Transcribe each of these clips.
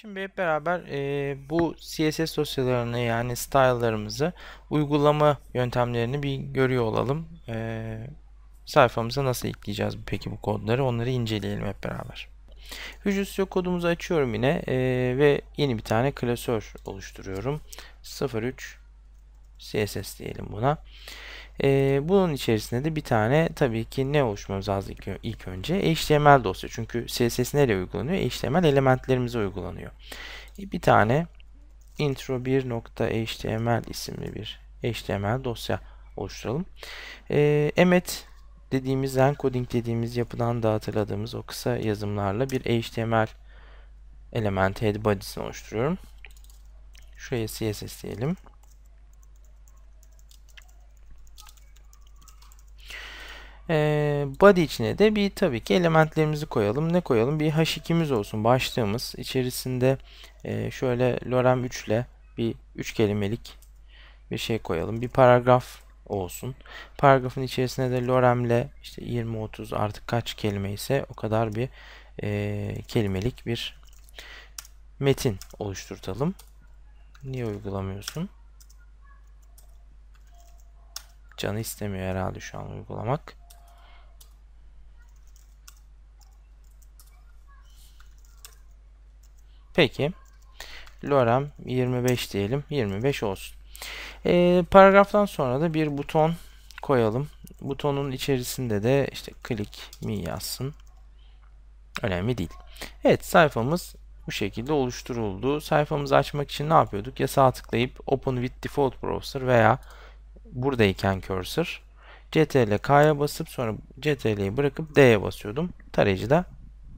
Şimdi hep beraber e, bu CSS dosyalarını yani style'larımızı uygulama yöntemlerini bir görüyor olalım. E, sayfamıza nasıl ekleyeceğiz peki bu kodları onları inceleyelim hep beraber. Visual Studio kodumuzu açıyorum yine e, ve yeni bir tane klasör oluşturuyorum. 03 CSS diyelim buna. E, bunun içerisinde de bir tane tabii ki ne oluşmamız lazım ilk, ilk önce? HTML dosya. Çünkü CSS nereye uygulanıyor? HTML elementlerimize uygulanıyor. E, bir tane intro1.html isimli bir HTML dosya oluşturalım. E, ee, emet dediğimiz encoding dediğimiz yapıdan da hatırladığımız o kısa yazımlarla bir HTML element head body'sini oluşturuyorum. Şuraya CSS diyelim. Ee, body içine de bir tabii ki elementlerimizi koyalım. Ne koyalım? Bir H2'miz olsun başlığımız. İçerisinde e, şöyle lorem 3 ile bir 3 kelimelik bir şey koyalım. Bir paragraf olsun. Paragrafın içerisine de loremle işte 20-30 artık kaç kelime ise o kadar bir e, kelimelik bir metin oluşturtalım. Niye uygulamıyorsun? Canı istemiyor herhalde şu an uygulamak. Peki. Lorem 25 diyelim. 25 olsun. E, paragraftan sonra da bir buton koyalım. Butonun içerisinde de işte klik mi yazsın. Önemli değil. Evet sayfamız bu şekilde oluşturuldu. Sayfamızı açmak için ne yapıyorduk? Ya sağ tıklayıp Open with Default Browser veya buradayken cursor. CTRL K'ya basıp sonra CTRL'yi bırakıp D'ye basıyordum. Tarayıcı da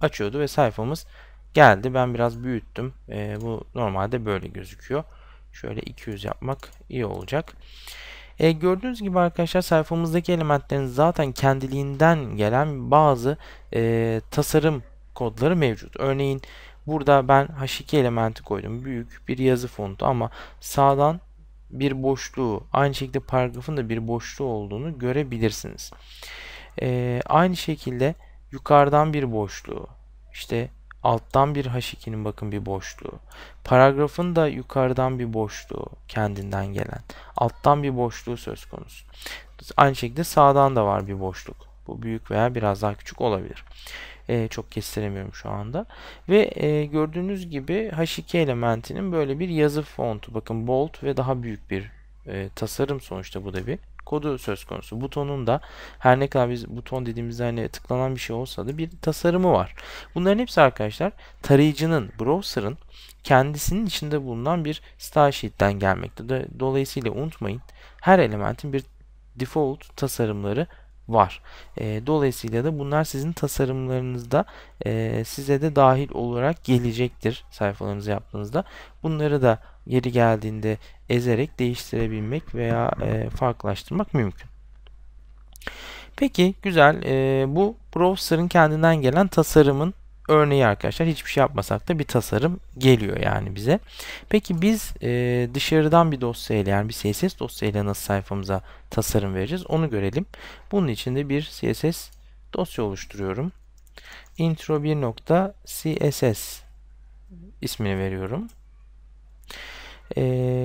açıyordu ve sayfamız geldi. Ben biraz büyüttüm. E, bu normalde böyle gözüküyor. Şöyle 200 yapmak iyi olacak. E, gördüğünüz gibi arkadaşlar sayfamızdaki elementlerin zaten kendiliğinden gelen bazı e, tasarım kodları mevcut. Örneğin burada ben H2 elementi koydum. Büyük bir yazı fontu ama sağdan bir boşluğu aynı şekilde paragrafın da bir boşluğu olduğunu görebilirsiniz. E, aynı şekilde yukarıdan bir boşluğu işte alttan bir H2'nin bakın bir boşluğu. Paragrafın da yukarıdan bir boşluğu kendinden gelen. Alttan bir boşluğu söz konusu. Aynı şekilde sağdan da var bir boşluk. Bu büyük veya biraz daha küçük olabilir. E, çok kestiremiyorum şu anda. Ve e, gördüğünüz gibi H2 elementinin böyle bir yazı fontu. Bakın bold ve daha büyük bir e, tasarım sonuçta bu da bir kodu söz konusu. Butonun da her ne kadar biz buton dediğimizde hani tıklanan bir şey olsa da bir tasarımı var. Bunların hepsi arkadaşlar tarayıcının, browser'ın kendisinin içinde bulunan bir style sheet'ten gelmekte. Dolayısıyla unutmayın her elementin bir default tasarımları var. E, dolayısıyla da bunlar sizin tasarımlarınızda e, size de dahil olarak gelecektir sayfalarınızı yaptığınızda. Bunları da yeri geldiğinde ezerek değiştirebilmek veya e, farklılaştırmak mümkün. Peki güzel e, bu browser'ın kendinden gelen tasarımın örneği arkadaşlar hiçbir şey yapmasak da bir tasarım geliyor yani bize. Peki biz e, dışarıdan bir dosyayla yani bir CSS dosyayla nasıl sayfamıza tasarım vereceğiz onu görelim. Bunun için de bir CSS dosya oluşturuyorum. intro1.css ismini veriyorum. E,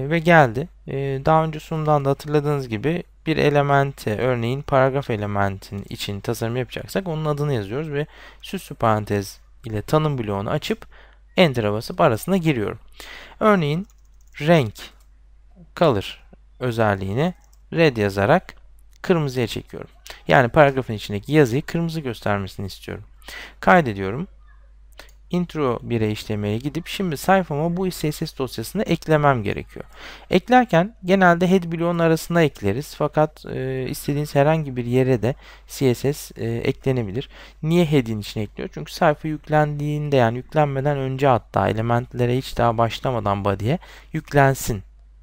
ve geldi. E, daha önce sunumdan da hatırladığınız gibi bir elemente, örneğin paragraf elementin için tasarım yapacaksak onun adını yazıyoruz ve süslü parantez ile tanım bloğunu açıp Enter'a basıp arasına giriyorum. Örneğin renk kalır özelliğini red yazarak kırmızıya çekiyorum. Yani paragrafın içindeki yazıyı kırmızı göstermesini istiyorum. Kaydediyorum intro 1'e işlemeye gidip şimdi sayfama bu CSS dosyasını eklemem gerekiyor. Eklerken genelde head bloğun arasına ekleriz fakat e, istediğiniz herhangi bir yere de CSS e, eklenebilir. Niye head'in içine ekliyor? Çünkü sayfa yüklendiğinde yani yüklenmeden önce hatta elementlere hiç daha başlamadan body'e yüklensin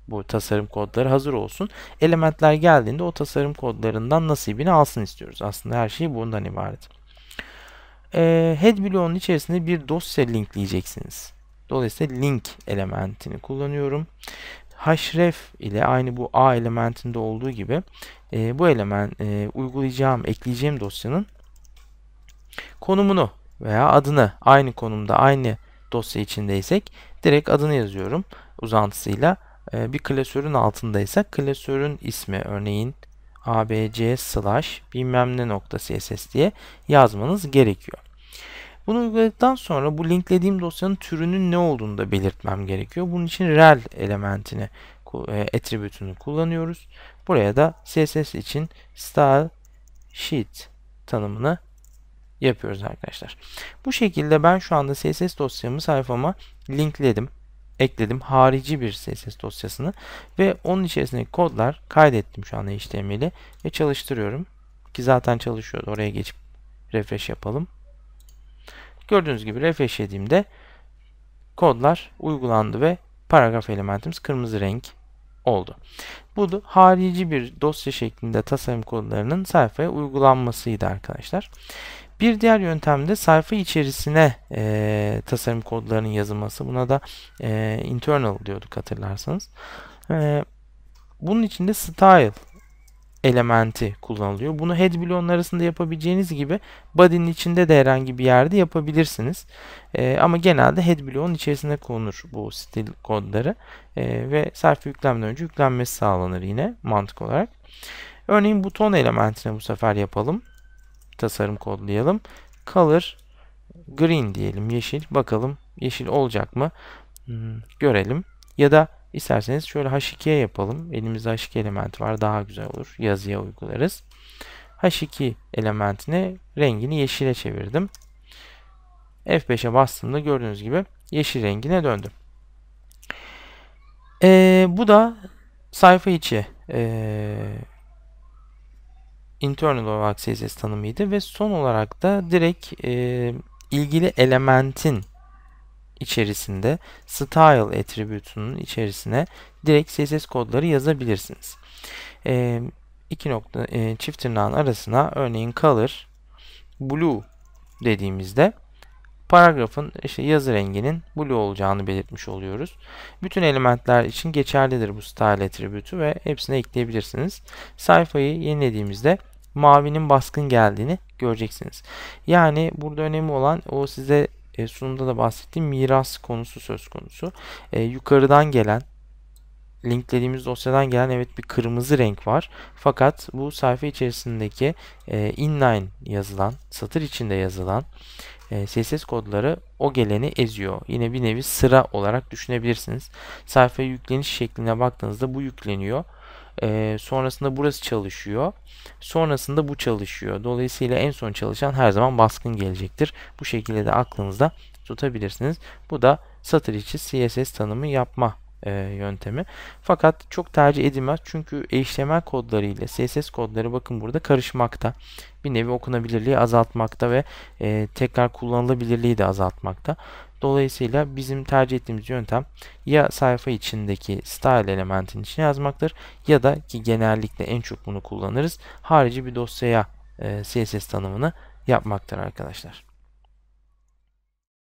bu tasarım kodları hazır olsun. Elementler geldiğinde o tasarım kodlarından nasibini alsın istiyoruz. Aslında her şey bundan ibaret. Ee, head bloğunun içerisinde bir dosya linkleyeceksiniz. Dolayısıyla link elementini kullanıyorum. href ile aynı bu a elementinde olduğu gibi e, bu element e, uygulayacağım, ekleyeceğim dosyanın konumunu veya adını aynı konumda aynı dosya içindeysek direkt adını yazıyorum uzantısıyla. E, bir klasörün altındaysak klasörün ismi örneğin abc slash bilmem ne nokta css diye yazmanız gerekiyor. Bunu uyguladıktan sonra bu linklediğim dosyanın türünün ne olduğunu da belirtmem gerekiyor. Bunun için rel elementini e, attribute'ünü kullanıyoruz. Buraya da CSS için style sheet tanımını yapıyoruz arkadaşlar. Bu şekilde ben şu anda CSS dosyamı sayfama linkledim. Ekledim harici bir CSS dosyasını ve onun içerisindeki kodlar kaydettim şu anda HTML'i ve çalıştırıyorum. Ki zaten çalışıyordu oraya geçip refresh yapalım. Gördüğünüz gibi refresh refreshediğimde kodlar uygulandı ve paragraf elementimiz kırmızı renk oldu. Bu da harici bir dosya şeklinde tasarım kodlarının sayfaya uygulanmasıydı arkadaşlar. Bir diğer yöntem de sayfa içerisine e, tasarım kodlarının yazılması. Buna da e, internal diyorduk hatırlarsanız. E, bunun için de style elementi kullanılıyor. Bunu head bloğun arasında yapabileceğiniz gibi body'nin içinde de herhangi bir yerde yapabilirsiniz. E, ama genelde head bloğun içerisinde konur bu stil kodları e, ve sayfa yüklemden önce yüklenmesi sağlanır yine mantık olarak. Örneğin buton elementine bu sefer yapalım. Tasarım kodlayalım. Color green diyelim yeşil. Bakalım yeşil olacak mı? Hmm, görelim. Ya da İsterseniz şöyle H2 yapalım. Elimizde H2 element var. Daha güzel olur. Yazıya uygularız. H2 elementine rengini yeşile çevirdim. F5'e bastığımda gördüğünüz gibi yeşil rengine döndü. Ee, bu da sayfa içi e, internal olarak CSS tanımıydı ve son olarak da direkt e, ilgili elementin içerisinde style attribute'unun içerisine direkt CSS kodları yazabilirsiniz. E, iki nokta e, çift tırnağın arasına örneğin color blue dediğimizde paragrafın işte yazı renginin blue olacağını belirtmiş oluyoruz. Bütün elementler için geçerlidir bu style attribute'u ve hepsine ekleyebilirsiniz. Sayfayı yenilediğimizde mavinin baskın geldiğini göreceksiniz. Yani burada önemli olan o size e, sunumda da bahsettiğim miras konusu söz konusu. E, yukarıdan gelen linklediğimiz dosyadan gelen evet bir kırmızı renk var. Fakat bu sayfa içerisindeki e, inline yazılan, satır içinde yazılan e, CSS kodları o geleni eziyor. Yine bir nevi sıra olarak düşünebilirsiniz. Sayfa yükleniş şekline baktığınızda bu yükleniyor. E, sonrasında burası çalışıyor. Sonrasında bu çalışıyor. Dolayısıyla en son çalışan her zaman baskın gelecektir. Bu şekilde de aklınızda tutabilirsiniz. Bu da satır içi CSS tanımı yapma e, yöntemi. Fakat çok tercih edilmez çünkü HTML kodları ile CSS kodları bakın burada karışmakta. Bir nevi okunabilirliği azaltmakta ve e, tekrar kullanılabilirliği de azaltmakta. Dolayısıyla bizim tercih ettiğimiz yöntem ya sayfa içindeki style elementin içine yazmaktır ya da ki genellikle en çok bunu kullanırız. Harici bir dosyaya e, CSS tanımını yapmaktır arkadaşlar.